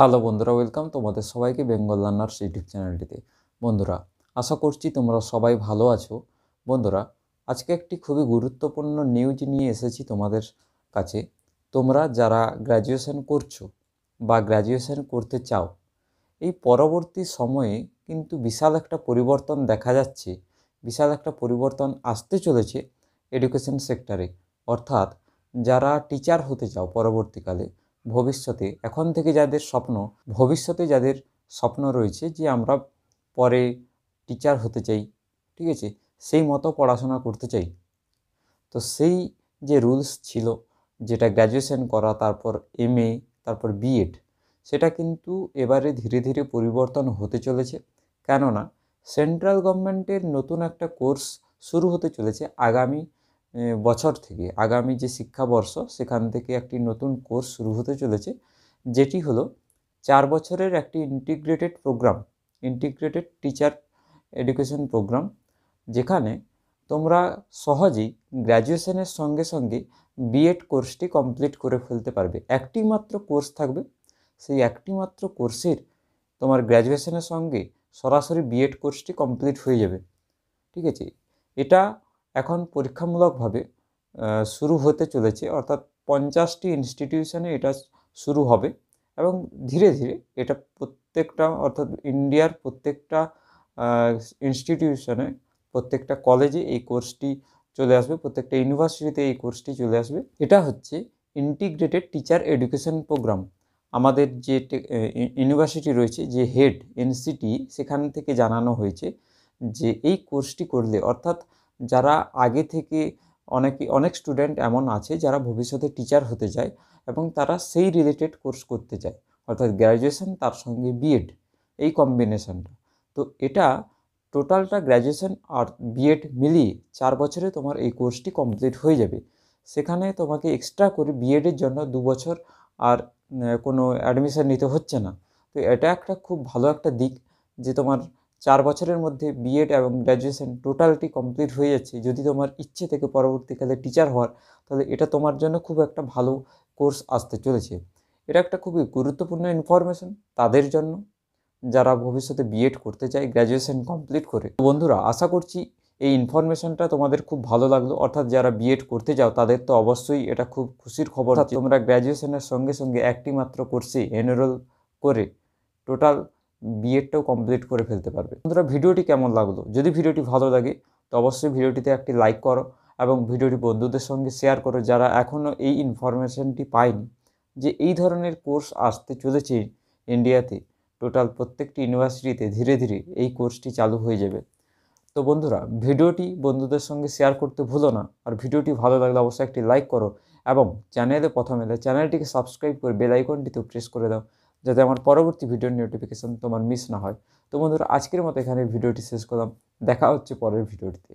hello বন্ধুরা welcome তোমাদের সবাইকে বেঙ্গল রান্নার ইউটিউব চ্যানেলটিতে বন্ধুরা আশা করছি তোমরা সবাই ভালো আছো বন্ধুরা আজকে একটি খুবই গুরুত্বপূর্ণ নিউজ নিয়ে এসেছি তোমাদের কাছে তোমরা যারা গ্র্যাজুয়েশন করছো বা গ্র্যাজুয়েশন করতে চাও এই পরবর্তী সময়ে কিন্তু বিশাল একটা পরিবর্তন দেখা যাচ্ছে বিশাল একটা পরিবর্তন আসতে চলেছে এডুকেশন সেক্টরে অর্থাৎ যারা টিচার হতে চাও পরবর্তীকালে ভবিষ্যতে এখন থেকে যাদের স্বপ্ন ভবিষ্যতে যাদের স্বপ্ন রয়েছে যে আমরা পরে টিচার হতে চাই ঠিক আছে সেই মতো পড়াশোনা করতে চাই তো সেই যে রুলস ছিল যেটা গ্র্যাজুয়েশন করা তারপর এম তারপর বিএড সেটা কিন্তু এবারে ধীরে ধীরে পরিবর্তন হতে চলেছে কেননা সেন্ট্রাল গভর্নমেন্টের নতুন একটা কোর্স শুরু হতে চলেছে আগামী বছর থেকে আগামী যে শিক্ষাবর্ষ সেখান থেকে একটি নতুন কোর্স শুরু হতে চলেছে যেটি হলো চার বছরের একটি integrated programme integrated teacher education programme যেখানে তোমরা সহজেই গ্র্যাজুয়েশনের সঙ্গে সঙ্গে বিএড কোর্সটি কমপ্লিট করে ফেলতে পারবে একটি মাত্র কোর্স থাকবে সেই একটি মাত্র কোর্সের তোমার গ্র্যাজুয়েশনের সঙ্গে সরাসরি বিএড কোর্সটি কমপ্লিট হয়ে যাবে ঠিক আছে এটা এখন পরীক্ষামূলকভাবে শুরু হতে চলেছে অর্থাৎ পঞ্চাশটি ইনস্টিটিউশনে এটা শুরু হবে এবং ধীরে ধীরে এটা প্রত্যেকটা অর্থাৎ ইন্ডিয়ার প্রত্যেকটা ইনস্টিটিউশনে প্রত্যেকটা কলেজে এই কোর্সটি চলে আসবে প্রত্যেকটা ইউনিভার্সিটিতে এই কোর্সটি চলে আসবে এটা হচ্ছে ইন্টিগ্রেটেড টিচার এডুকেশন প্রোগ্রাম আমাদের যে ইউনিভার্সিটি রয়েছে যে হেড এনসিটি সেখান থেকে জানানো হয়েছে যে এই কোর্সটি করলে অর্থাৎ যারা আগে থেকে অনেকে অনেক স্টুডেন্ট এমন আছে যারা ভবিষ্যতে টিচার হতে যায় এবং তারা সেই রিলেটেড কোর্স করতে যায় অর্থাৎ গ্র্যাজুয়েশন তার সঙ্গে বিএড এই কম্বিনেশনটা তো এটা টোটালটা গ্র্যাজুয়েশন আর বিএড মিলিয়ে চার বছরে তোমার এই কোর্সটি কমপ্লিট হয়ে যাবে সেখানে তোমাকে এক্সট্রা করে বিএডের জন্য দু বছর আর কোনো অ্যাডমিশন নিতে হচ্ছে না তো এটা একটা খুব ভালো একটা দিক যে তোমার চার বছরের মধ্যে বিএড এবং গ্র্যাজুয়েশন টোটালটি কমপ্লিট হয়ে যাচ্ছে যদি তোমার ইচ্ছে থেকে পরবর্তীকালে টিচার হওয়ার তাহলে এটা তোমার জন্য খুব একটা ভালো কোর্স আসতে চলেছে এটা একটা খুবই গুরুত্বপূর্ণ ইনফরমেশন তাদের জন্য যারা ভবিষ্যতে বিএড করতে চায় গ্র্যাজুয়েশন কমপ্লিট করে বন্ধুরা আশা করছি এই ইনফরমেশনটা তোমাদের খুব ভালো লাগলো অর্থাৎ যারা বিএড করতে যাও তাদের তো অবশ্যই এটা খুব খুশির খবর তোমরা গ্র্যাজুয়েশনের সঙ্গে সঙ্গে একটি মাত্র কোর্সে এনরোল করে টোটাল বিএডটাও কমপ্লিট করে ফেলতে পারবে বন্ধুরা ভিডিওটি কেমন লাগলো যদি ভিডিওটি ভালো লাগে তো অবশ্যই ভিডিওটিতে একটি লাইক করো এবং ভিডিওটি বন্ধুদের সঙ্গে শেয়ার করো যারা এখনও এই ইনফরমেশনটি পায়নি যে এই ধরনের কোর্স আসতে চলেছে ইন্ডিয়াতে টোটাল প্রত্যেকটি ইউনিভার্সিটিতে ধীরে ধীরে এই কোর্সটি চালু হয়ে যাবে তো বন্ধুরা ভিডিওটি বন্ধুদের সঙ্গে শেয়ার করতে ভুলো না আর ভিডিওটি ভালো লাগলে অবশ্যই একটি লাইক করো এবং চ্যানেলে প্রথমে চ্যানেলটিকে সাবস্ক্রাইব করে বেলাইকনটিতেও প্রেস করে দাও যাতে আমার পরবর্তী ভিডিওর নোটিফিকেশান তোমার মিস না হয় তো বন্ধুরা আজকের মতো এখানে ভিডিওটি শেষ করলাম দেখা হচ্ছে পরের ভিডিওটিতে